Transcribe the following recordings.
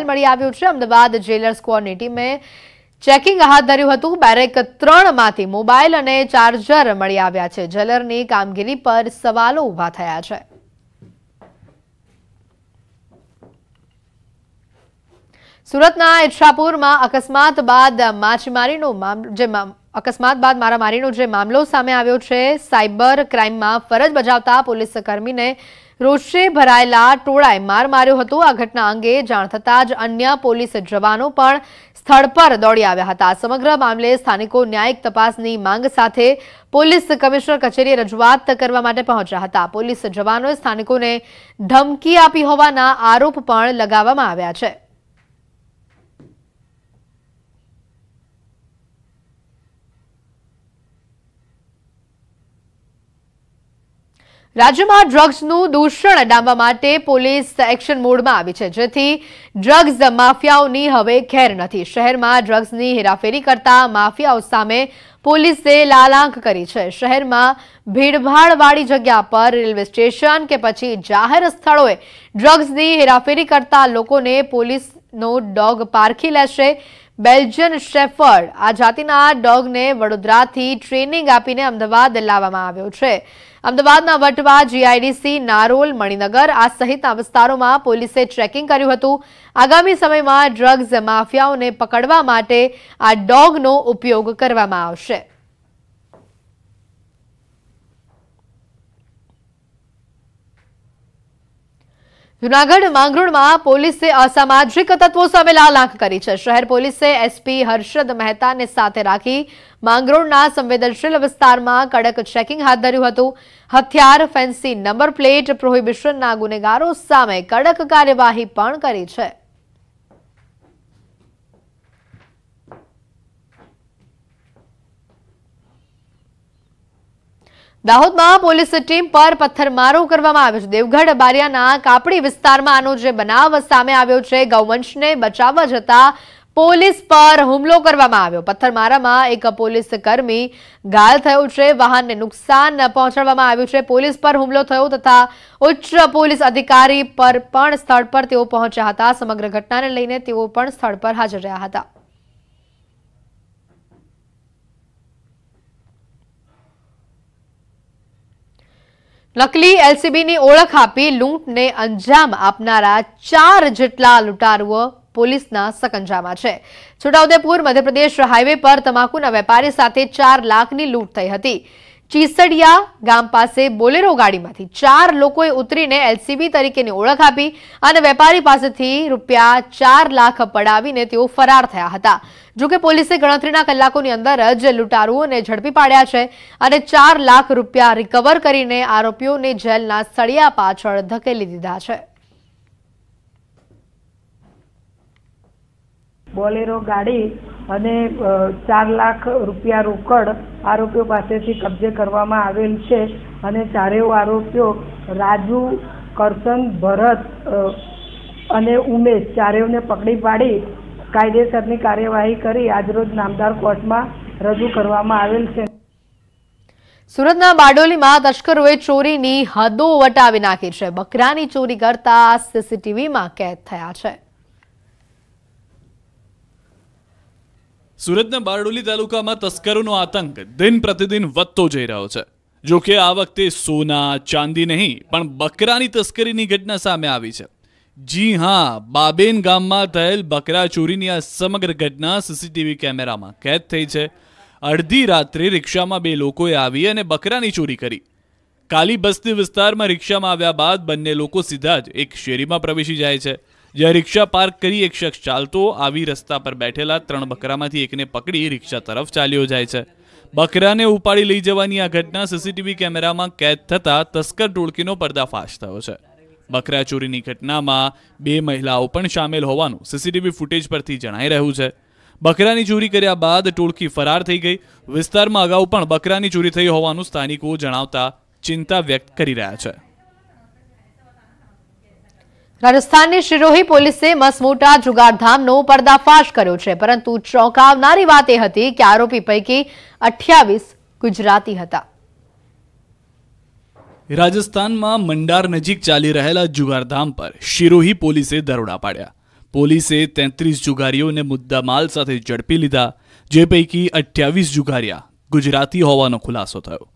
મળી આવ્યું છે અમદાવાદ જેલર સ્કવોડની ટીમે ચેકિંગ હાથ ધર્યું હતું બેરેક ત્રણમાંથી મોબાઈલ અને ચાર્જર મળી આવ્યા છે જેલરની કામગીરી પર સવાલો ઉભા થયા છે સુરતના ઇચ્છાપુરમાં અકસ્માત બાદ માછીમારીનો જે અકસ્માત બાદ મારામારીનો જે મામલો સામે આવ્યો છે સાયબર ક્રાઇમમાં ફરજ બજાવતા પોલીસ કર્મીને રોષે ભરાયેલા ટોળાએ માર માર્યો હતો આ ઘટના અંગે જાણ થતાં જ અન્ય પોલીસ જવાનો પણ સ્થળ પર દોડી આવ્યા હતા સમગ્ર મામલે સ્થાનિકો ન્યાયિક તપાસની માંગ સાથે પોલીસ કમિશનર કચેરીએ રજૂઆત કરવા માટે પહોંચ્યા હતા પોલીસ જવાનોએ સ્થાનિકોને ધમકી આપી હોવાના આરોપ પણ લગાવવામાં આવ્યા છે રાજ્યમાં ડ્રગ્સનું દૂષણ અડામવા માટે પોલીસ એક્શન મોડમાં આવી છે જેથી ડ્રગ્સ માફિયાઓની હવે ખેર નથી શહેરમાં ડ્રગ્સની હેરાફેરી કરતા માફિયાઓ સામે પોલીસે લાલાંક કરી છે શહેરમાં ભીડભાડવાળી જગ્યા પર રેલવે સ્ટેશન કે પછી જાહેર સ્થળોએ ડ્રગ્સની હેરાફેરી કરતા લોકોને પોલીસનો ડોગ પારખી લેશે બેલ્જિયન શેફર્ડ આ જાતિના ડોગને વડોદરાથી ટ્રેનિંગ આપીને અમદાવાદ લાવવામાં આવ્યો છે અમદાવાદના વટવા જીઆઈડીસી નારોલ મણિનગર આ સહિતના વિસ્તારોમાં પોલીસે ટ્રેકિંગ કર્યું હતું આગામી સમયમાં ડ્રગ્સ માફિયાઓને પકડવા માટે આ ડોગનો ઉપયોગ કરવામાં આવશે જૂનાગઢ માંગરોળમાં પોલીસે અસામાજિક તત્વો સામે લાલ આંખ કરી છે શહેર પોલીસે એસપી હર્ષદ મહેતાને સાથે રાખી માંગરોળના સંવેદનશીલ વિસ્તારમાં કડક ચેકિંગ હાથ ધર્યું હતું હથિયાર ફેન્સી નંબર પ્લેટ પ્રોહિબિશનના ગુનેગારો સામે કડક કાર્યવાહી પણ કરી છે દાહોદમાં પોલીસ ટીમ પર પથ્થરમારો કરવામાં આવ્યો છે દેવગઢ બારિયાના કાપડી વિસ્તારમાં આનો જે બનાવ સામે આવ્યો છે ગૌવંશને બચાવવા જતા પોલીસ પર હુમલો કરવામાં આવ્યો પથ્થરમારામાં એક પોલીસ કર્મી ઘાયલ થયો છે વાહનને નુકસાન પહોંચાડવામાં આવ્યું છે પોલીસ પર હુમલો થયો તથા ઉચ્ચ પોલીસ અધિકારી પર પણ સ્થળ પર તેઓ પહોંચ્યા હતા સમગ્ર ઘટનાને લઈને તેઓ પણ સ્થળ પર હાજર રહ્યા હતા નકલી એલસીબીની ઓળખ આપી લૂંટને અંજામ આપનારા ચાર જેટલા લૂંટારુઓ પોલીસના સકંજામાં છે છોટાઉદેપુર મધ્યપ્રદેશ હાઈવે પર તમાકુના વેપારી સાથે ચાર લાખની લૂંટ થઈ હતી ચીસડિયા ગામ પાસે બોલેરો ગાડીમાંથી ચાર લોકોએ ઉતરીને એલસીબી તરીકેની ઓળખ આપી અને વેપારી પાસેથી રૂપિયા ચાર લાખ પડાવીને તેઓ ફરાર થયા હતા જોકે પોલીસે ગણતરીના કલાકોની અંદર જ લૂંટારુઓને ઝડપી પાડ્યા છે અને ચાર લાખ રૂપિયા રિકવર કરીને આરોપીઓને જેલના સળિયા પાછળ ધકેલી દીધા છે બોલેરો ગાડી અને ચાર લાખ રૂપિયા રોકડ આરોપીઓ પાસેથી કબજે કરવામાં આવેલ છે અને ચારેય આરોપીઓ રાજુ કરસન ભરત અને ઉમેશ ચારેયને પકડી પાડી કાયદેસરની કાર્યવાહી કરી આજરોજ નામદાર કોર્ટમાં રજૂ કરવામાં આવેલ છે સુરતના બારડોલીમાં તસ્કરોએ ચોરીની હદો વટાવી નાખી છે બકરાની ચોરી કરતા સીસીટીવીમાં કેદ થયા છે સુરતના બારડોલી તાલુકામાં તસ્કરોનો આતંક દિન પ્રતિદિન વધતો જઈ રહ્યો છે જો કે આ વખતે સોના ચાંદી નહીં પણ બકરાની તસ્કરીની ઘટના સામે આવી છે જી હા બાબેન ગામમાં થયેલ બકરા ચોરીની આ સમગ્ર ઘટના સીસીટીવી કેમેરામાં કેદ થઈ છે અડધી રાત્રે રિક્ષામાં બે લોકોએ આવી અને બકરાની ચોરી કરી કાલી બસ્તી વિસ્તારમાં રિક્ષામાં આવ્યા બાદ બંને લોકો સીધા જ એક શેરીમાં પ્રવેશી જાય છે જ્યાં રિક્ષા પાર્ક કરી એક શખ્સ ચાલતો આવી રસ્તા પર બેઠેલા ત્રણ બકરામાંથી એકને પકડી રિક્ષા તરફ ચાલ્યો જાય છે બકરાને ઉપાડી લઈ જવાની આ ઘટના સીસીટીવી કેમેરામાં કેદ થતા તસ્કર ટોળકીનો પર્દાફાશ થયો છે બકરા ચોરીની ઘટનામાં બે મહિલાઓ પણ સામેલ હોવાનું સીસીટીવી ફૂટેજ પરથી જણાઈ રહ્યું છે બકરાની ચોરી કર્યા બાદ ટોળકી ફરાર થઈ ગઈ વિસ્તારમાં અગાઉ પણ બકરાની ચોરી થઈ હોવાનું સ્થાનિકો જણાવતા ચિંતા વ્યક્ત કરી રહ્યા છે રાજસ્થાનની શિરોહી પોલીસે મસમોટા જુગારધામનો પર્દાફાશ કર્યો છે પરંતુ ચોંકાવનારી વાત એ હતી કે આરોપી પૈકી અઠ્યાવીસ ગુજરાતી હતા રાજસ્થાનમાં મંડાર નજીક ચાલી રહેલા જુગારધામ પર શિરોહી પોલીસે દરોડા પાડ્યા પોલીસે તેત્રીસ જુગારીઓને મુદ્દામાલ સાથે ઝડપી લીધા જે પૈકી અઠ્યાવીસ જુગારિયા ગુજરાતી હોવાનો ખુલાસો થયો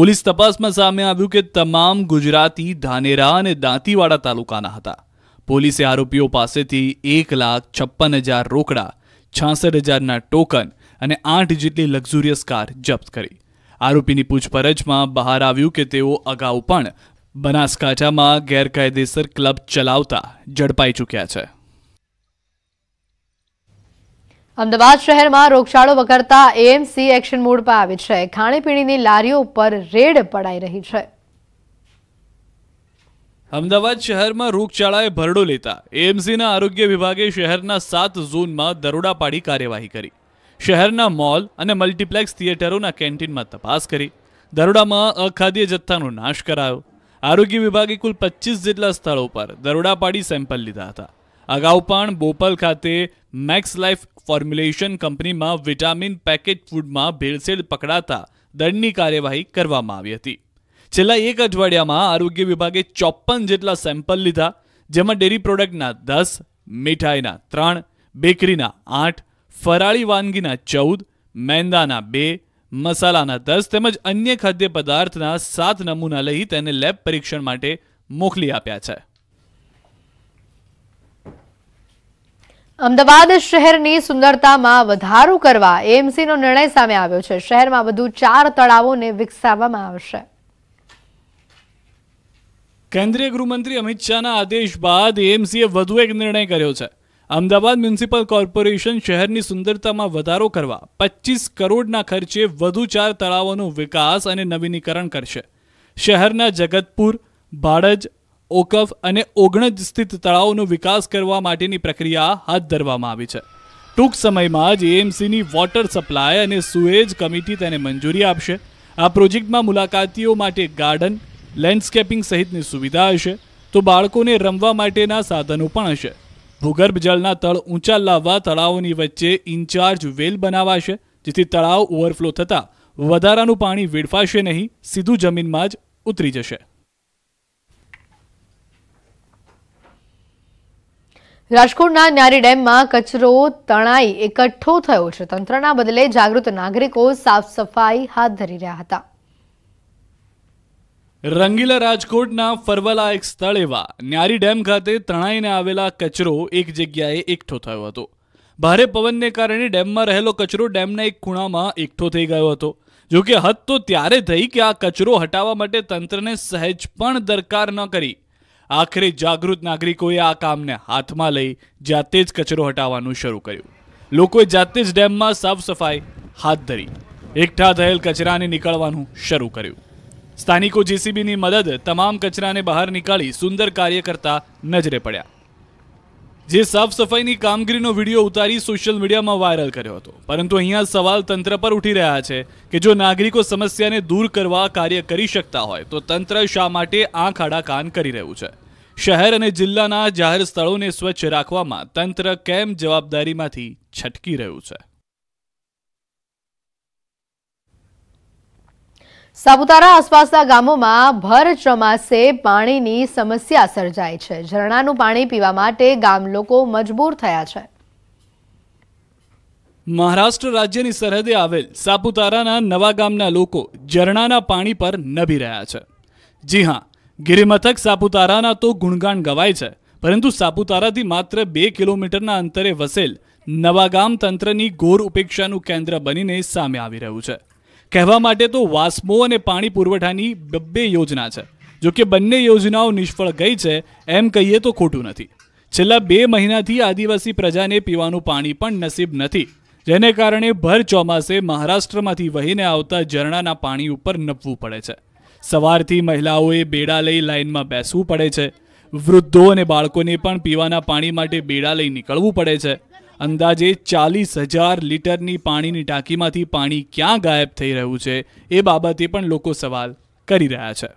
પોલીસ તપાસમાં સામે આવ્યું કે તમામ ગુજરાતી ધાનેરા અને દાંતીવાડા તાલુકાના હતા પોલીસે આરોપીઓ પાસેથી એક લાખ છપ્પન હજાર રોકડા છાસઠ હજારના ટોકન અને આઠ જેટલી લક્ઝુરિયસ કાર જપ્ત કરી આરોપીની પૂછપરછમાં બહાર આવ્યું કે તેઓ અગાઉ પણ બનાસકાંઠામાં ગેરકાયદેસર ક્લબ ચલાવતા ઝડપાઈ ચૂક્યા છે અમદાવાદ શહેરમાં રોગચાળો વગરતા એએમસી એક્શન મોડ પર આવી છે ખાણીપીણીની લારીઓ ઉપર રેડ પડાઈ રહી છે અમદાવાદ શહેરમાં રોગચાળાએ ભરડો લેતા એએમસીના આરોગ્ય વિભાગે શહેરના સાત ઝોનમાં દરોડા પાડી કાર્યવાહી કરી શહેરના મોલ અને મલ્ટીપ્લેક્સ થિયેટરોના કેન્ટીનમાં તપાસ કરી દરોડામાં અખાદ્ય જથ્થાનો નાશ કરાયો આરોગ્ય વિભાગે કુલ પચીસ જેટલા સ્થળો પર દરોડા પાડી સેમ્પલ લીધા હતા અગાઉ પણ બોપલ ખાતે મેક્સ લાઈફ ફોર્મ્યુલેશન કંપનીમાં વિટામિન પેકેજ ફૂડમાં ભેળસેળ પકડાતા દંડની કાર્યવાહી કરવામાં આવી હતી છેલ્લા એક અઠવાડિયામાં આરોગ્ય વિભાગે ચોપન જેટલા સેમ્પલ લીધા જેમાં ડેરી પ્રોડક્ટના દસ મીઠાઈના ત્રણ બેકરીના આઠ ફરાળી વાનગીના ચૌદ મેંદાના બે મસાલાના દસ તેમજ અન્ય ખાદ્ય પદાર્થના સાત નમૂના લઈ તેને લેબ પરીક્ષણ માટે મોકલી આપ્યા છે અમદાવાદ શહેરની સુંદરતામાં વધારો કરવા એમસીનો નિર્ણય સામે આવ્યો છે શહેરમાં વધુ ચાર તળાવોને વિકસાવવામાં આવશે કેન્દ્રીય ગૃહમંત્રી અમિત શાહના આદેશ બાદ એએમસીએ વધુ એક નિર્ણય કર્યો છે અમદાવાદ મ્યુનિસિપલ કોર્પોરેશન શહેરની સુંદરતામાં વધારો કરવા પચીસ કરોડના ખર્ચે વધુ ચાર તળાવોનો વિકાસ અને નવીનીકરણ કરશે શહેરના જગતપુર ભાડજ ઓકફ અને ઓગણજ સ્થિત તળાવોનો વિકાસ કરવા માટેની પ્રક્રિયા હાથ ધરવામાં આવી છે ટૂંક સમયમાં જ એએમસીની વોટર સપ્લાય અને સુએજ કમિટી તેને મંજૂરી આપશે આ પ્રોજેક્ટમાં મુલાકાતીઓ માટે ગાર્ડન લેન્ડસ્કેપિંગ સહિતની સુવિધા હશે તો બાળકોને રમવા માટેના સાધનો પણ હશે ભૂગર્ભ જળના તળ ઊંચા લાવવા તળાવોની વચ્ચે ઇન્ચાર્જ વેલ બનાવાશે જેથી તળાવ ઓવરફ્લો થતાં વધારાનું પાણી વેડફાશે નહીં સીધું જમીનમાં જ ઉતરી જશે રાજકોટના ન્યારી ડેમમાં કચરો તણાઈ એકઠો થયો છે તંત્રના બદલે જાગૃત નાગરિકો સાફ સફાઈ હાથ ધરી રહ્યા હતા રંગીલા રાજકોટના ફરવાલા એક સ્થળ એવા ન્યારી ડેમ ખાતે તણાઈને આવેલા કચરો એક જગ્યાએ એકઠો થયો હતો ભારે પવનને કારણે ડેમમાં રહેલો કચરો ડેમના એક ખૂણામાં એકઠો થઈ ગયો હતો જોકે હદ તો ત્યારે થઈ કે આ કચરો હટાવવા માટે તંત્રને સહેજ પણ દરકાર ન કરી આખરે જાગૃત નાગરિકોએ આ કામને હાથમાં લઈ જાતે જ કચરો હટાવવાનું શરૂ કર્યું લોકોએ જાતે જ ડેમમાં સાફ સફાઈ હાથ ધરી એકઠા થયેલ કચરાને નીકળવાનું શરૂ કર્યું સ્થાનિકો જેસીબીની મદદ તમામ કચરાને બહાર નીકાળી સુંદર કાર્ય કરતા નજરે પડ્યા જે સાફ સફાઈની કામગીરીનો વિડીયો ઉતારી સોશિયલ મીડિયામાં વાયરલ કર્યો હતો પરંતુ અહીંયા સવાલ તંત્ર પર ઉઠી રહ્યા છે કે જો નાગરિકો સમસ્યાને દૂર કરવા કાર્ય કરી શકતા હોય તો તંત્ર શા માટે આંખ આડા કાન કરી રહ્યું છે શહેર અને જિલ્લાના જાહેર સ્થળોને સ્વચ્છ રાખવામાં તંત્ર કેમ જવાબદારીમાંથી છટકી રહ્યું છે સાપુતારા આસપાસના ગામોમાં ભર ચોમાસે પાણીની સમસ્યા સર્જાય છે ઝરણાનું પાણી પીવા માટે ગામ લોકો મજબૂર થયા છે મહારાષ્ટ્ર રાજ્યની સરહદે આવેલ સાપુતારાના નવા ગામના લોકો ઝરણાના પાણી પર નભી રહ્યા છે જી હા ગિરિમથક સાપુતારાના તો ગુણગાન ગવાય છે પરંતુ સાપુતારાથી માત્ર બે કિલોમીટરના અંતરે વસેલ નવા ગામ તંત્રની ઘોર ઉપેક્ષાનું કેન્દ્ર બનીને સામે આવી રહ્યું છે કહેવા માટે તો વાસ્મો અને પાણી પુરવઠાની બબ્બે યોજના છે જો કે બંને યોજનાઓ નિષ્ફળ ગઈ છે એમ કહીએ તો ખોટું નથી છેલ્લા બે મહિનાથી આદિવાસી પ્રજાને પીવાનું પાણી પણ નસીબ નથી જેને કારણે ભર ચોમાસે મહારાષ્ટ્રમાંથી વહીને આવતા ઝરણાના પાણી ઉપર નપવું પડે છે સવારથી મહિલાઓએ બેડા લઈ લાઇનમાં બેસવું પડે છે વૃદ્ધો અને બાળકોને પણ પીવાના પાણી માટે બેડા લઈ નીકળવું પડે છે અંદાજે ચાલીસ હજાર લીટરની પાણીની ટાંકીમાંથી પાણી ક્યાં ગાયબ થઈ રહ્યું છે એ બાબતે પણ લોકો સવાલ કરી રહ્યા છે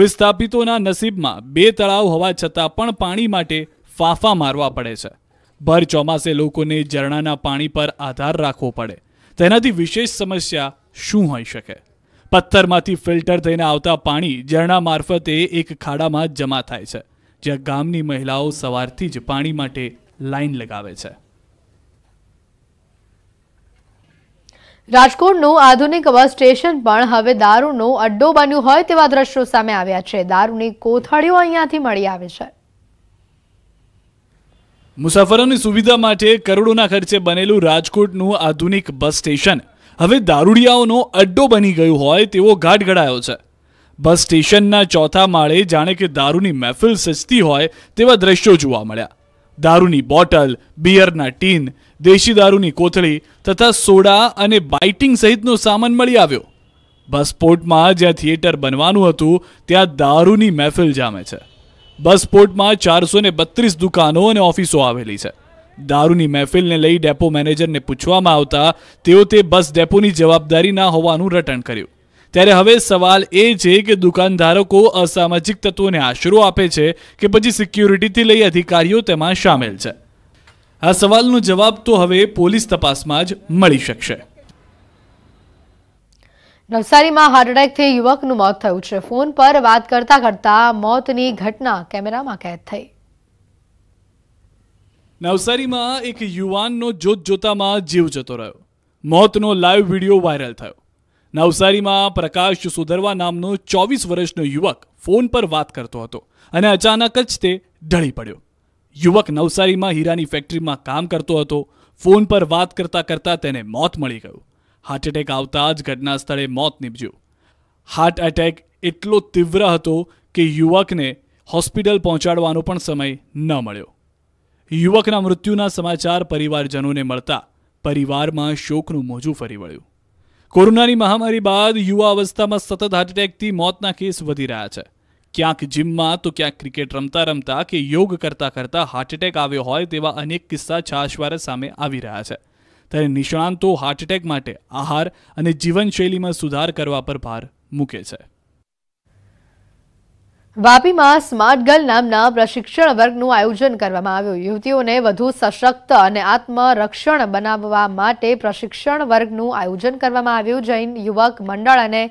વિસ્થાપિતોના નસીબમાં બે તળાવ હોવા છતાં પણ પાણી માટે ફાંફા મારવા પડે છે ભર ચોમાસે લોકોને ઝરણાના પાણી પર આધાર રાખવો પડે તેનાથી વિશેષ સમસ્યા શું હોઈ શકે પથ્થરમાંથી ફિલ્ટર થઈને આવતા પાણી ઝરણા મારફતે એક ખાડામાં જમા થાય છે જ્યાં ગામની મહિલાઓ સવારથી જ પાણી માટે લાઇન લગાવે છે રાજકોટનું આધુનિક બસ સ્ટેશન પણ હવે દારૂનો અડ્ડો બન્યું હોય તેવા દ્રશ્યો સામે આવ્યા છે દારૂની કોથળીઓ અહીંયાથી મળી આવે છે મુસાફરોની સુવિધા માટે કરોડોના ખર્ચે બનેલું રાજકોટનું આધુનિક બસ સ્ટેશન હવે દારૂડિયાઓનો અડ્ડો બની ગયું હોય તેવો ઘાટ ઘડાયો છે બસ સ્ટેશનના ચોથા માળે જાણે કે દારૂની મહેફિલ સજતી હોય તેવા દ્રશ્યો જોવા મળ્યા દારૂની બોટલ બિયરના ટીન દેશી દારૂની કોથળી તથા સોડા અને બાઇટિંગ સહિતનો સામાન મળી આવ્યો બસપોર્ટમાં જ્યાં થિયેટર બનવાનું હતું ત્યાં દારૂની મહેફિલ જામે છે બસપોર્ટમાં ચારસો ને બત્રીસ દુકાનો અને ઓફિસો આવેલી છે દારૂની મહેફિલને લઈ ડેપો મેનેજરને પૂછવામાં આવતા તેઓ તે બસ ડેપોની જવાબદારી ના હોવાનું રટણ કર્યું ત્યારે હવે સવાલ એ છે કે દુકાનધારકો અસામાજિક તત્વોને આશરો આપે છે કે પછી સિક્યુરિટીથી લઈ અધિકારીઓ તેમાં સામેલ છે આ સવાલનો જવાબ તો હવે પોલીસ તપાસમાં જ મળી શકશે નવસારીમાં હાર્ટ એટેકથી યુવકનું મોત થયું છે ફોન પર વાત કરતા કરતા મોતની ઘટના કેમેરામાં કેદ થઈ નવસારીમાં એક યુવાનનો જોત જોતામાં જીવ જતો રહ્યો મોતનો લાઈવ વિડીયો વાયરલ થયો નવસારીમાં પ્રકાશ સુધરવા નામનો ચોવીસ વર્ષનો યુવક ફોન પર વાત કરતો હતો અને અચાનક જ તે ઢળી પડ્યો યુવક નવસારીમાં હીરાની ફેક્ટરીમાં કામ કરતો હતો ફોન પર વાત કરતાં કરતાં તેને મોત મળી ગયું હાર્ટ એટેક આવતા જ ઘટના સ્થળે મોત નીપજ્યું હાર્ટ એટેક એટલો તીવ્ર હતો કે યુવકને હોસ્પિટલ પહોંચાડવાનો પણ સમય ન મળ્યો યુવકના મૃત્યુના સમાચાર પરિવારજનોને મળતા પરિવારમાં શોકનું મોજું ફરી વળ્યું કોરોનાની મહામારી બાદ યુવા અવસ્થામાં સતત હાર્ટ એટેકથી મોતના કેસ વધી રહ્યા છે ક્યાંક જિમમાં તો ક્યાંક ક્રિકેટ રમતા રમતા કે યોગ કરતા કરતા હાર્ટ એટેક આવ્યો હોય તેવા અનેક કિસ્સા છાશવારે સામે આવી રહ્યા છે ત્યારે નિષ્ણાંતો હાર્ટ એટેક માટે આહાર અને જીવનશૈલીમાં સુધાર કરવા પર ભાર મૂકે છે વાપીમાં સ્માર્ટ ગર્લ નામના પ્રશિક્ષણ વર્ગનું આયોજન કરવામાં આવ્યું યુવતીઓને વધુ સશક્ત અને આત્મરક્ષણ બનાવવા માટે પ્રશિક્ષણ વર્ગનું આયોજન કરવામાં આવ્યું જૈન યુવક મંડળ અને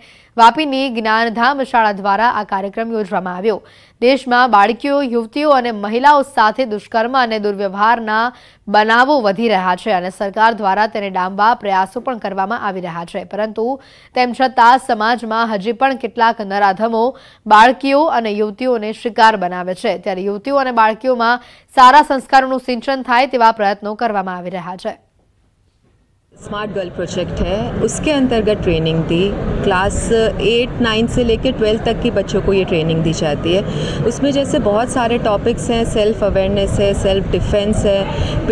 વાપીની જ્ઞાનધામ શાળા દ્વારા આ કાર્યક્રમ યોજવામાં આવ્યો દેશમાં બાળકીઓ યુવતીઓ અને મહિલાઓ સાથે દુષ્કર્મ અને દુર્વ્યવહારના બનાવો વધી રહ્યા છે અને સરકાર દ્વારા તેને ડામવા પ્રયાસો પણ કરવામાં આવી રહ્યા છે પરંતુ તેમ છતાં સમાજમાં હજી પણ કેટલાક નરાધમો બાળકીઓ અને યુવતીઓને શિકાર બનાવે છે ત્યારે યુવતીઓ અને બાળકીઓમાં સારા સંસ્કારોનું સિંચન થાય તેવા પ્રયત્નો કરવામાં આવી રહ્યા છે स्मार्ट गर्ल प्रोजेक्ट है उसके अंतर्गत ट्रेनिंग दी क्लास एट नाइन से लेकर ट्वेल्थ तक की बच्चों को ये ट्रेनिंग दी जाती है उसमें जैसे बहुत सारे टॉपिक्स हैं सेल्फ़ अवेयरनेस है सेल्फ़ डिफेंस है